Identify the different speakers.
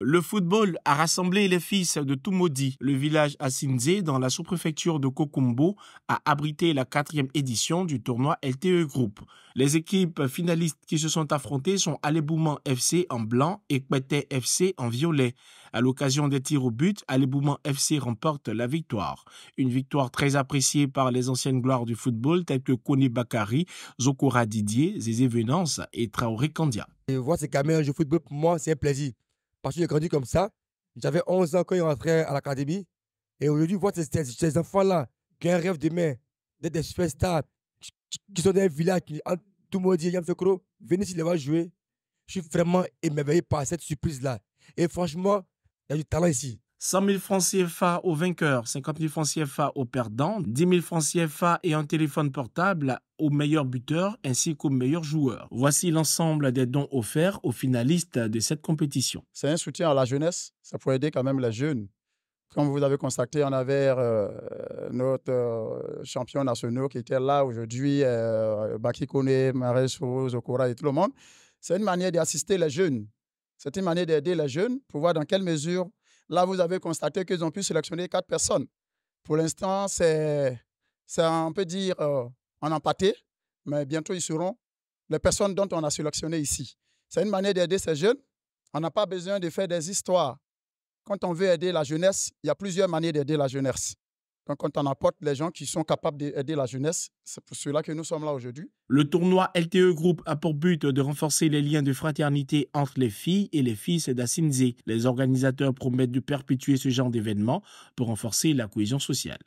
Speaker 1: Le football a rassemblé les fils de Toumodi. Le village Asinze, dans la sous-préfecture de Kokumbo, a abrité la quatrième édition du tournoi LTE Group. Les équipes finalistes qui se sont affrontées sont Alebouman FC en blanc et Kwete FC en violet. À l'occasion des tirs au but, Alebouman FC remporte la victoire. Une victoire très appréciée par les anciennes gloires du football telles que Kone Bakari, Zokora Didier,
Speaker 2: Zézé Venance et Traoré Kandia. Et voir ces caméras de football, pour moi, c'est un plaisir parce que j'ai grandi comme ça. J'avais 11 ans quand il rentrait à l'académie. Et aujourd'hui, voir ces, enfants-là qui ont un rêve demain d'être des superstars, qui, sont dans un village, qui ont tout maudit, Yam dit venez s'il les voir jouer. Je suis vraiment émerveillé par cette surprise-là. Et franchement, il y a du talent ici. 100 000 francs CFA aux vainqueurs, 50 000 francs CFA aux
Speaker 1: perdants, 10 000 francs CFA et un téléphone portable au meilleur buteur ainsi qu'au meilleur joueur. Voici l'ensemble des dons offerts aux finalistes de cette compétition.
Speaker 3: C'est un soutien à la jeunesse, ça pourrait aider quand même les jeunes. Comme vous avez constaté, on avait euh, notre euh, champion national qui était là aujourd'hui, Bakikone, euh, Baki Zokora et tout le monde. C'est une manière d'assister les jeunes. C'est une manière d'aider les jeunes pour voir dans quelle mesure Là, vous avez constaté qu'ils ont pu sélectionner quatre personnes. Pour l'instant, c'est, on peut dire, euh, en empâté, mais bientôt, ils seront les personnes dont on a sélectionné ici. C'est une manière d'aider ces jeunes. On n'a pas besoin de faire des histoires. Quand on veut aider la jeunesse, il y a plusieurs manières d'aider la jeunesse quand on apporte les gens qui sont capables d'aider la jeunesse, c'est pour cela que nous sommes là aujourd'hui.
Speaker 1: Le tournoi LTE Group a pour but de renforcer les liens de fraternité entre les filles et les fils d'Asinze. Les organisateurs promettent de perpétuer ce genre d'événement pour renforcer la cohésion sociale.